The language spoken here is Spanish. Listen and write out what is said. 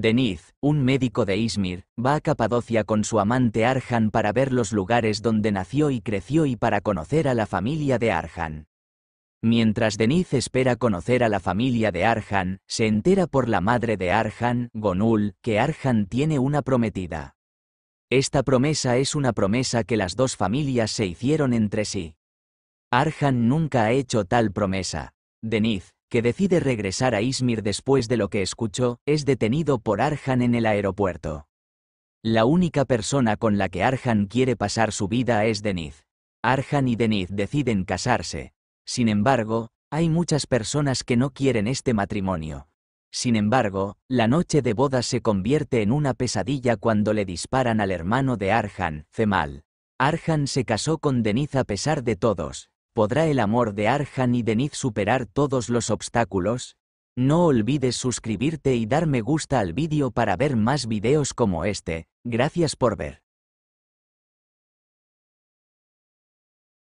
Deniz, un médico de Izmir, va a Capadocia con su amante Arjan para ver los lugares donde nació y creció y para conocer a la familia de Arjan. Mientras Deniz espera conocer a la familia de Arjan, se entera por la madre de Arjan, Gonul, que Arjan tiene una prometida. Esta promesa es una promesa que las dos familias se hicieron entre sí. Arjan nunca ha hecho tal promesa. Deniz, que decide regresar a Izmir después de lo que escuchó, es detenido por Arjan en el aeropuerto. La única persona con la que Arjan quiere pasar su vida es Deniz. Arjan y Deniz deciden casarse. Sin embargo, hay muchas personas que no quieren este matrimonio. Sin embargo, la noche de boda se convierte en una pesadilla cuando le disparan al hermano de Arjan, Cemal. Arjan se casó con Deniz a pesar de todos, ¿Podrá el amor de Arjan y Deniz superar todos los obstáculos? No olvides suscribirte y dar me gusta al vídeo para ver más videos como este. Gracias por ver.